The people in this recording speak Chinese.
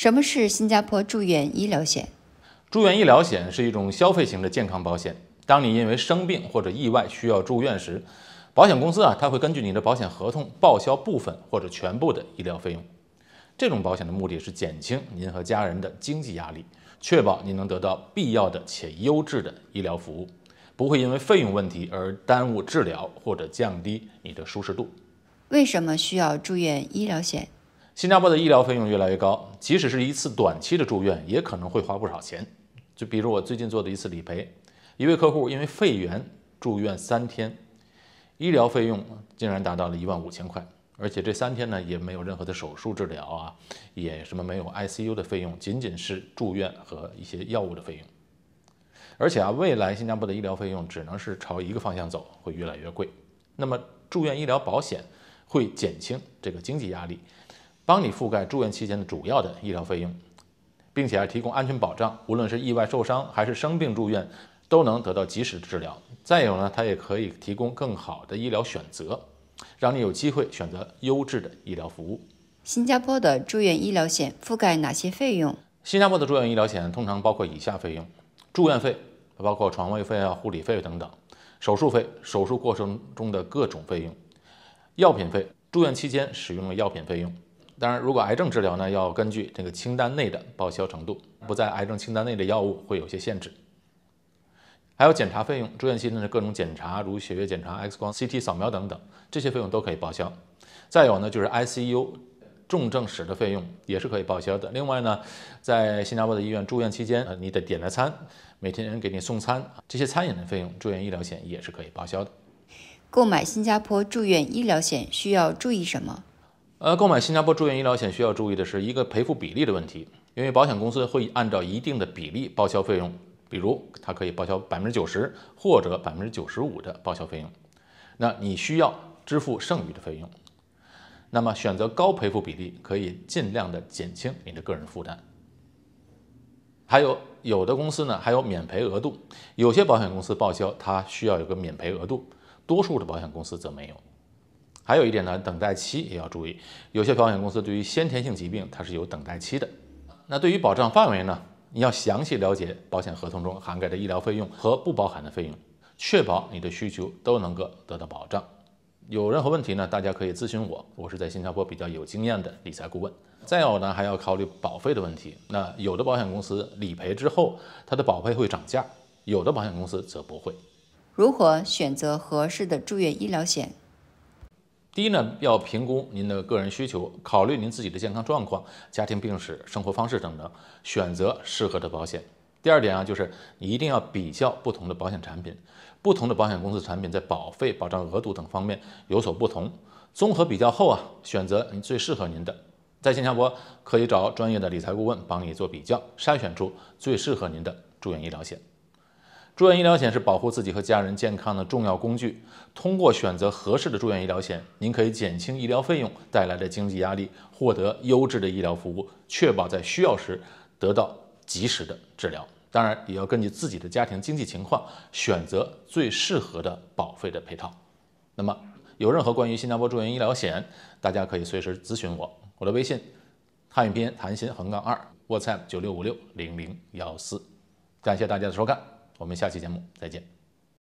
什么是新加坡住院医疗险？住院医疗险是一种消费型的健康保险。当你因为生病或者意外需要住院时，保险公司啊，它会根据你的保险合同报销部分或者全部的医疗费用。这种保险的目的是减轻您和家人的经济压力，确保您能得到必要的且优质的医疗服务，不会因为费用问题而耽误治疗或者降低你的舒适度。为什么需要住院医疗险？新加坡的医疗费用越来越高，即使是一次短期的住院，也可能会花不少钱。就比如我最近做的一次理赔，一位客户因为肺炎住院三天，医疗费用竟然达到了一万五千块，而且这三天呢也没有任何的手术治疗啊，也什么没有 ICU 的费用，仅仅是住院和一些药物的费用。而且啊，未来新加坡的医疗费用只能是朝一个方向走，会越来越贵。那么住院医疗保险会减轻这个经济压力。帮你覆盖住院期间的主要的医疗费用，并且还提供安全保障。无论是意外受伤还是生病住院，都能得到及时的治疗。再有呢，它也可以提供更好的医疗选择，让你有机会选择优质的医疗服务。新加坡的住院医疗险覆盖哪些费用？新加坡的住院医疗险通常包括以下费用：住院费，包括床位费啊、护理费等等；手术费，手术过程中的各种费用；药品费，住院期间使用的药品费用。当然，如果癌症治疗呢，要根据这个清单内的报销程度，不在癌症清单内的药物会有些限制。还有检查费用，住院期间的各种检查，如血液检查、X 光、CT 扫描等等，这些费用都可以报销。再有呢，就是 ICU 重症室的费用也是可以报销的。另外呢，在新加坡的医院住院期间，呃，你得点了餐，每天给你送餐，这些餐饮的费用，住院医疗险也是可以报销的。购买新加坡住院医疗险需要注意什么？呃，购买新加坡住院医疗险需要注意的是一个赔付比例的问题，因为保险公司会按照一定的比例报销费用，比如它可以报销百分之九十或者百分之九十五的报销费用，那你需要支付剩余的费用。那么选择高赔付比例可以尽量的减轻你的个人负担。还有有的公司呢还有免赔额度，有些保险公司报销它需要有个免赔额度，多数的保险公司则没有。还有一点呢，等待期也要注意。有些保险公司对于先天性疾病它是有等待期的。那对于保障范围呢，你要详细了解保险合同中涵盖的医疗费用和不包含的费用，确保你的需求都能够得到保障。有任何问题呢，大家可以咨询我，我是在新加坡比较有经验的理财顾问。再有呢，还要考虑保费的问题。那有的保险公司理赔之后，它的保费会涨价，有的保险公司则不会。如何选择合适的住院医疗险？第一呢，要评估您的个人需求，考虑您自己的健康状况、家庭病史、生活方式等等，选择适合的保险。第二点啊，就是你一定要比较不同的保险产品，不同的保险公司产品在保费、保障额度等方面有所不同，综合比较后啊，选择你最适合您的。在线下播可以找专业的理财顾问帮你做比较，筛选出最适合您的住院医疗险。住院医疗险是保护自己和家人健康的重要工具。通过选择合适的住院医疗险，您可以减轻医疗费用带来的经济压力，获得优质的医疗服务，确保在需要时得到及时的治疗。当然，也要根据自己的家庭经济情况选择最适合的保费的配套。那么，有任何关于新加坡住院医疗险，大家可以随时咨询我。我的微信：汉语拼音谭鑫横杠二，WhatsApp 九六五六零零幺四。感谢大家的收看。我们下期节目再见。